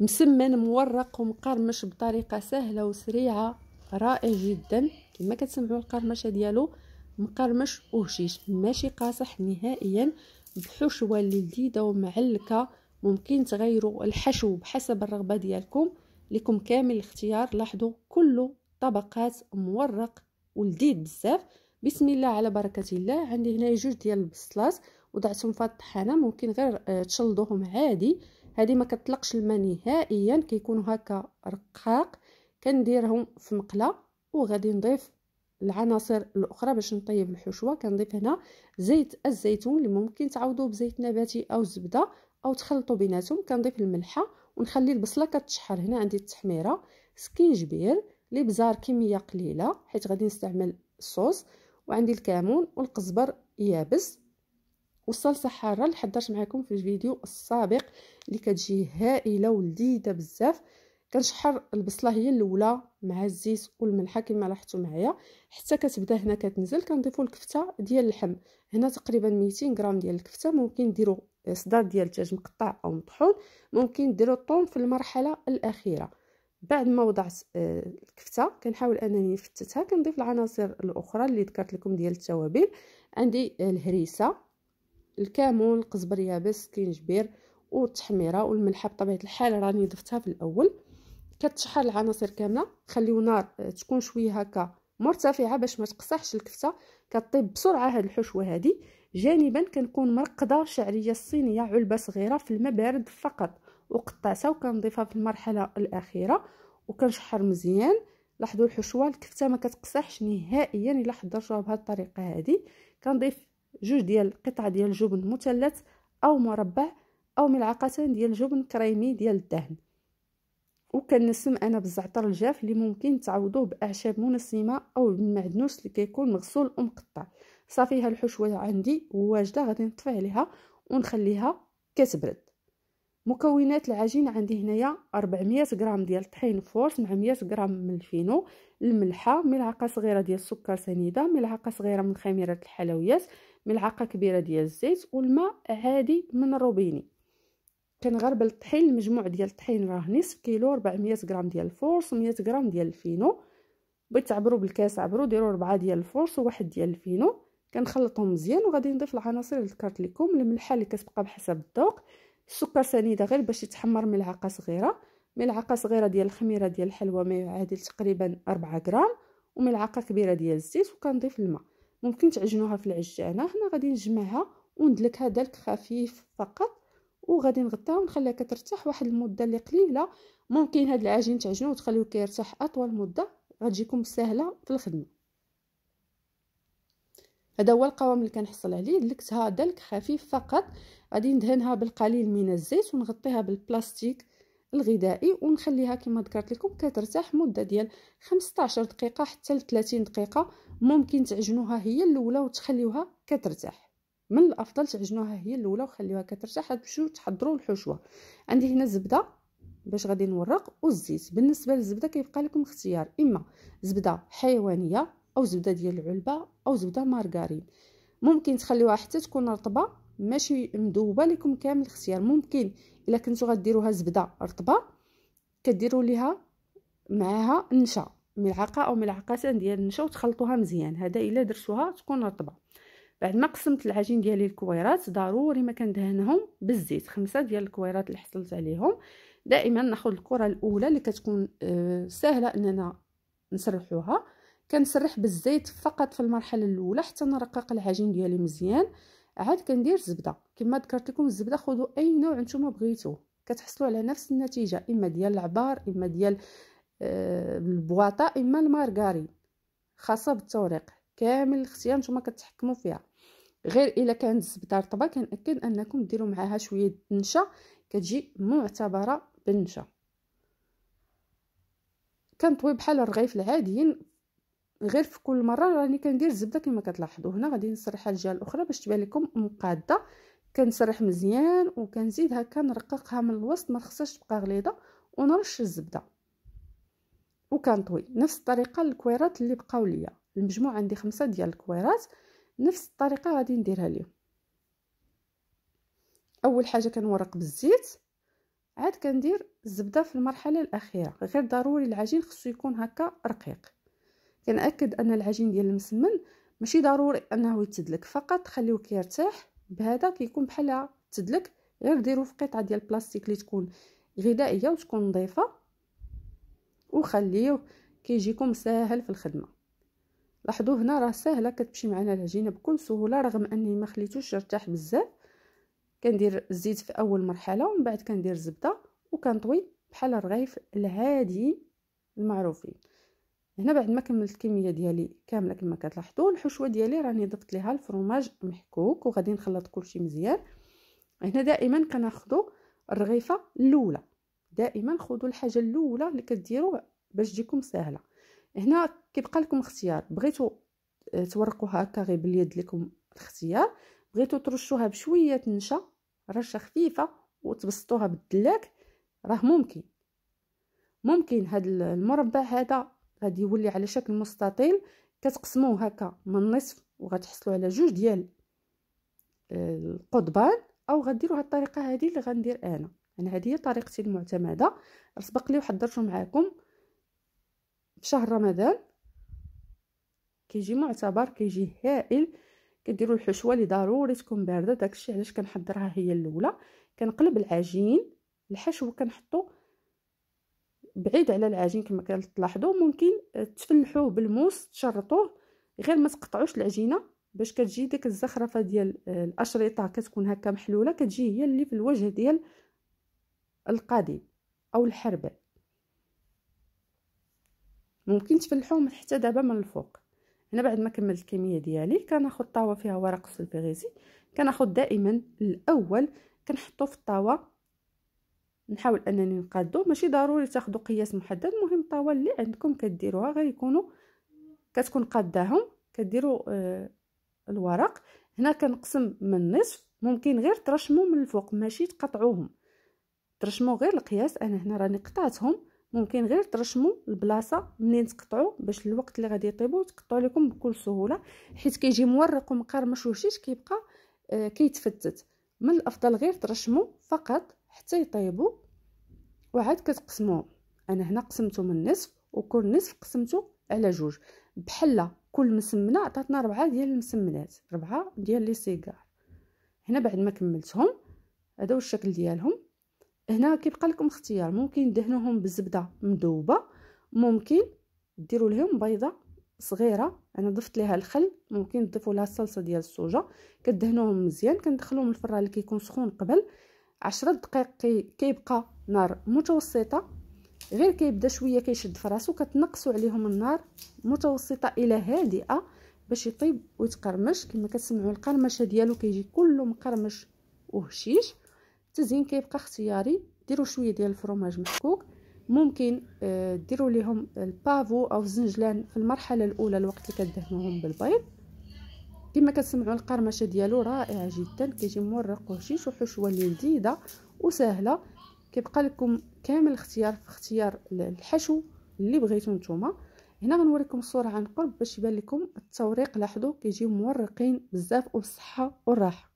مسمن مورق ومقرمش بطريقه سهله وسريعه رائع جدا كما كتسمعوا القرمشه ديالو مقرمش وهشيش ماشي قاصح نهائيا بحشوه لذيذه ومعلكه ممكن تغيروا الحشو بحسب الرغبه ديالكم لكم كامل الاختيار لاحظوا كله طبقات مورق ولذيذ بزاف بسم الله على بركه الله عندي هنا جوج ديال البصلات وضعتهم في الطحانه ممكن غير آه، تشلضوهم عادي هذه ما كتطلقش الماء نهائيا كيكونوا هكا رقاق كنديرهم في مقله وغادي نضيف العناصر الاخرى باش نطيب الحشوه كنضيف هنا زيت الزيتون اللي ممكن تعوضوه بزيت نباتي او زبده او تخلطوا بيناتهم كنضيف الملحه ونخلي البصله كتشحر هنا عندي التحميره سكينجبير بزار كميه قليله حيت غادي نستعمل الصوص وعندي الكمون والقزبر يابس والصلصه حاره اللي حضرت معكم في الفيديو السابق اللي كتجي هائله ولذيذه بزاف كنشحر البصله هي الاولى مع الزيت والملحه كما لاحظتوا معايا حتى كتبدا هنا كتنزل كنضيفوا الكفته ديال اللحم هنا تقريبا 200 غرام ديال الكفته ممكن ديروا صدار ديال الدجاج مقطع او مطحون ممكن ديروا الطون في المرحله الاخيره بعد ما وضعت آه، الكفته كنحاول انني نفتتها كنضيف العناصر الاخرى اللي ذكرت لكم ديال التوابل عندي آه، الهريسه الكمون القزبر يابس الكينجبير والتحميره والملحه بطبيعه الحال راني ضفتها في الاول كتشحر العناصر كامله خليو نار آه، تكون شويه هكا مرتفعه باش ما تقصحش الكفته كطيب بسرعه هاد الحشوه هادي جانبا كنكون مرقده شعريه الصينيه علبه صغيره في الماء بارد فقط وقطعتها وكنضيفها في المرحله الاخيره وكنشحر مزيان لاحظوا الحشوه الكفته ما كتقصحش نهائيا الا حضرتوها بهذه الطريقه هذه كنضيف جوج ديال قطع ديال الجبن مثلث او مربع او ملعقتان ديال الجبن كريمي ديال الدهن وكنسم انا بالزعتر الجاف اللي ممكن تعوضوه باعشاب منسمه او بالمعدنوس اللي كيكون مغسول ومقطع صافي ها الحشوه عندي واجده غادي نطفي عليها ونخليها كتبرد مكونات العجين عندي هنايا 400 غرام ديال الطحين فورس مع 100 غرام من الفينو الملحه ملعقه صغيره ديال السكر سنيده ملعقه صغيره من خميره الحلويات ملعقه كبيره ديال الزيت والماء عادي من الروبيني كنغربل الطحين المجموع ديال الطحين راه نصف كيلو 400 غرام ديال الفورس 100 غرام ديال الفينو بغيت تعبروا بالكاس عبروا ديروا ربعة ديال الفورس وواحد ديال الفينو كنخلطهم مزيان وغادي نضيف العناصر اللي ذكرت لكم الملحه اللي كتبقى بحسب الذوق السكر سنيده غير باش يتحمر ملعقه صغيره ملعقه صغيره ديال الخميره ديال الحلوى ما يعادل تقريبا 4 غرام وملعقه كبيره ديال الزيت وكنضيف الماء ممكن تعجنوها في العجانه هنا غادي نجمعها وندلكها دلك خفيف فقط وغادي نغطيها ونخليها كترتاح واحد المده اللي قليله ممكن هاد العجين تعجنوه وتخليوه كيرتاح اطول مده غتجيكم سهله في الخدمه هذا هو القوام اللي كنحصل عليه دلكتها دلك خفيف فقط غادي ندهنها بالقليل من الزيت ونغطيها بالبلاستيك الغذائي ونخليها كما ذكرت لكم كترتاح مده ديال 15 دقيقه حتى ل 30 دقيقه ممكن تعجنوها هي الاولى وتخليوها كترتاح من الافضل تعجنوها هي الاولى وخليوها كترتاح عاد تمشيو تحضروا الحشوه عندي هنا الزبده باش غادي نورق والزيت بالنسبه للزبده كيبقى لكم اختيار اما زبده حيوانيه او زبده ديال العلبه او زبده مارغارين ممكن تخليوها حتى تكون رطبه ماشي مذوبه لكم كامل الاختيار ممكن الا كنتو غديروها زبده رطبه كديروا ليها معاها النشا ملعقه او ملعقتان ديال النشا وتخلطوها مزيان هذا الا درتوها تكون رطبه بعد ما قسمت العجين ديالي الكويرات ضروري ما كندهنهم بالزيت خمسه ديال الكويرات اللي حصلت عليهم دائما ناخذ الكره الاولى اللي كتكون آه، سهله اننا نسرحوها كنسرح بالزيت فقط في المرحله الاولى حتى نرقق العجين ديالي مزيان عاد كندير الزبده كما ذكرت لكم الزبده خذوا اي نوع نتوما بغيتوه كتحصلوا على نفس النتيجه اما ديال العبار اما ديال آه البواطه اما المارغارين خاصه بالتوريق كامل الاختيار نتوما كتحكموا فيها غير الا كانت الزبده رطبه كنأكد انكم ديروا معاها شويه نشا كتجي معتبره بالنشا كنطوي بحال الرغيف العاديين غير في كل مره راني كندير الزبده كما كتلاحظوا هنا غادي نسرحها الجهه الاخرى باش تبان لكم مقاده كنسرح مزيان وكنزيد هكا نرققها من الوسط ما خصهاش تبقى غليظه ونرش الزبده وكنطوي نفس الطريقه الكويرات اللي بقاو ليا المجموع عندي خمسة ديال الكويرات نفس الطريقه غادي نديرها ليهم اول حاجه كنورق بالزيت عاد كندير الزبده في المرحله الاخيره غير ضروري العجين خصو يكون هكا رقيق كنأكد ان العجين ديال المسمن ماشي ضروري انه يتدلك فقط خليوه كيرتاح بهذا كيكون بحال تدلك غير ديروه في قطعه ديال البلاستيك اللي تكون غذائيه وتكون نظيفه وخليوه كيجيكم ساهل في الخدمه لاحظوا هنا راه ساهله كتمشي معنا العجينه بكل سهوله رغم اني ما خليتوش يرتاح بزاف كندير الزيت في اول مرحله ومن بعد كندير الزبده وكنطوي بحال الرغيف العادي المعروفين هنا بعد ما كملت الكميه ديالي كامله كما كتلاحظوا الحشوه ديالي راني ضفت ليها الفرماج محكوك وغادي نخلط كلشي مزيان هنا دائما كناخذوا الرغيفه الاولى دائما خذوا الحاجه الاولى اللي كديروا باش تجيكم سهله هنا كيبقى لكم اختيار بغيتوا آه، تورقوها هكا غير باليد لكم الاختيار بغيتوا ترشوها بشويه نشا رشه خفيفه وتبسطوها بالدلاك راه ممكن ممكن هاد المربع هذا غادي يولي على شكل مستطيل كتقسموه هكا من النصف وغتحصلوا على جوج ديال آه، القضبان او غديروا هاد الطريقه هذه اللي غندير انا انا هذه هي طريقتي المعتمده سبق لي وحضرته معكم في شهر رمضان كيجي معتبر كيجي هائل كديروا الحشوه اللي ضروري تكون بارده داكشي علاش كنحضرها هي الاولى كنقلب العجين الحشو كنحطو بعيد على العجين كما كتلاحظوا ممكن تفلحوه بالموس تشرطوه غير ما تقطعوش العجينه باش كتجي ديك الزخرفه ديال آه، الاشرطه كتكون هكا محلوله كتجي هي اللي في الوجه ديال القاضي او الحربه ممكن تفلحوهم حتى دابا من الفوق هنا بعد ما كملت الكميه ديالي كناخذ طاوه فيها ورق السلفيغيزي كناخذ دائما الاول كنحطو في الطاوه نحاول انني نقادو ماشي ضروري تاخدو قياس محدد المهم الطاوله اللي عندكم كديروها غير يكونو كتكون قاداهم كديروا آه الورق هنا كنقسم من نصف ممكن غير ترشمو من الفوق ماشي تقطعوهم ترشمو غير القياس انا هنا راني قطعتهم ممكن غير ترشمو البلاصه منين تقطعوا باش الوقت اللي غادي يطيبوا تقطعوا لكم بكل سهوله حيت كيجي مورق ومقار مشوشيش كيبقى آه كيتفتت من الافضل غير ترشمو فقط حتى يطيبوا وعاد كتقسموهم انا هنا قسمته من نصف وكل نصف قسمته على جوج بحلة كل مسمنه عطاتنا ربعه ديال المسمنات ربعه ديال لي سيجار هنا بعد ما كملتهم هذا هو الشكل ديالهم هنا كيبقى لكم اختيار ممكن دهنوهم بالزبده مذوبه ممكن ديروا لهم بيضه صغيره انا ضفت ليها الخل ممكن تضيفوا لها الصلصه ديال السوجه كدهنوهم مزيان كندخلوهم الفران اللي كيكون سخون قبل عشرة دقائق كي كيبقى نار متوسطه غير كيبدا شويه كيشد فراسو كتنقصوا عليهم النار متوسطه الى هادئه باش يطيب ويتقرمش كما كتسمعوا القرمشه ديالو كيجي كله مقرمش وهشيش التزيين كيبقى اختياري ديروا شويه ديال الفرماج محكوك ممكن آه، ديروا ليهم البافو او الزنجلان في المرحله الاولى الوقت اللي كدهنوهم بالبيض كما كتسمعوا القرمشه ديالو رائعه جدا كيجي مورق وحشيش وحشوه اللي لذيذه وسهله كيبقى لكم كامل الاختيار في اختيار الحشو اللي بغيتو نتوما هنا غنوريكم الصوره عن قرب باش يبان لكم التوريق لاحظوا كيجيو مورقين بزاف وبالصحه والراحه